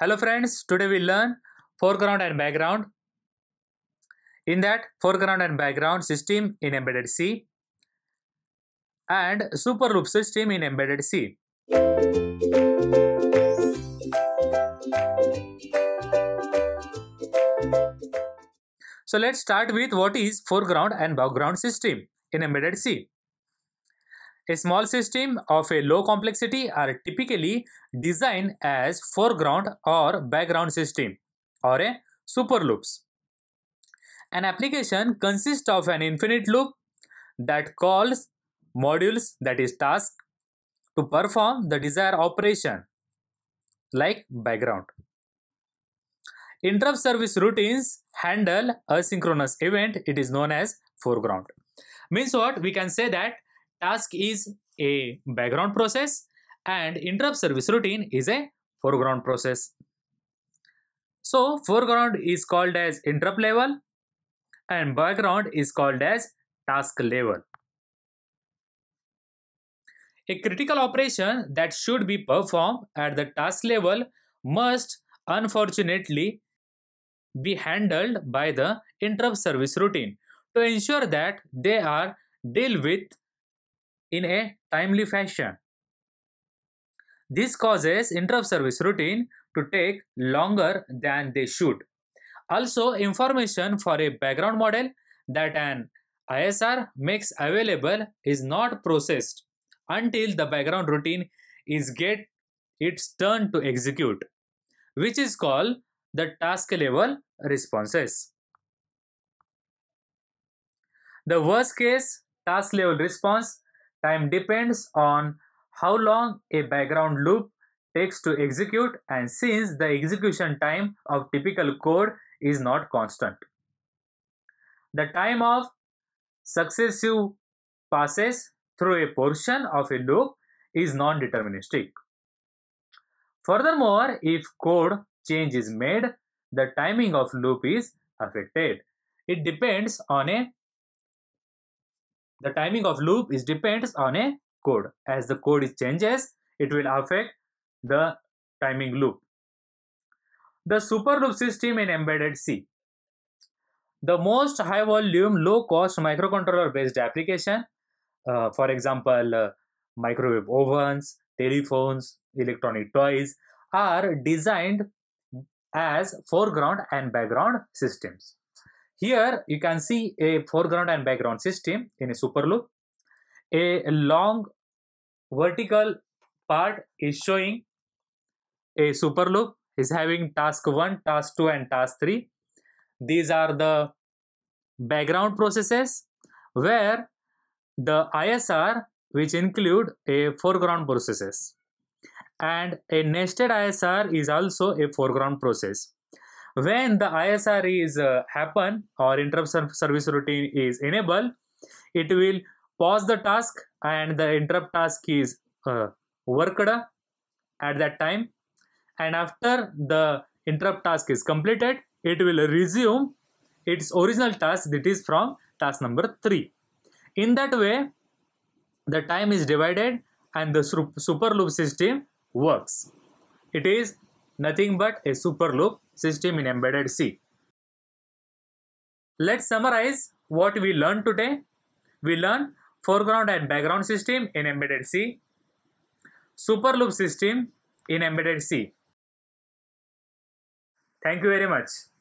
Hello friends, today we learn foreground and background. In that foreground and background system in embedded C and super loop system in embedded C. So let's start with what is foreground and background system in embedded C. A small system of a low complexity are typically designed as foreground or background system or a super loops. An application consists of an infinite loop that calls modules that is task to perform the desired operation like background. Interrupt service routines handle asynchronous event. It is known as foreground. Means what? We can say that task is a background process and interrupt service routine is a foreground process. So foreground is called as interrupt level and background is called as task level. A critical operation that should be performed at the task level must unfortunately be handled by the interrupt service routine to ensure that they are dealt with in a timely fashion. This causes interrupt service routine to take longer than they should. Also, information for a background model that an ISR makes available is not processed until the background routine is get its turn to execute, which is called the task level responses. The worst case task level response Time depends on how long a background loop takes to execute and since the execution time of typical code is not constant. The time of successive passes through a portion of a loop is non-deterministic. Furthermore, if code change is made, the timing of loop is affected. It depends on a the timing of loop is depends on a code. As the code is changes, it will affect the timing loop. The super loop system in embedded C. The most high volume, low cost microcontroller based application, uh, for example, uh, microwave ovens, telephones, electronic toys, are designed as foreground and background systems. Here you can see a foreground and background system in a super loop. A long vertical part is showing a super loop is having task 1, task 2 and task 3. These are the background processes where the ISR which include a foreground processes and a nested ISR is also a foreground process when the isr is uh, happen or interrupt service routine is enabled it will pause the task and the interrupt task is uh, worked at that time and after the interrupt task is completed it will resume its original task that is from task number 3 in that way the time is divided and the super loop system works it is nothing but a super loop system in embedded C. Let's summarize what we learned today. We learned foreground and background system in embedded C, super loop system in embedded C. Thank you very much.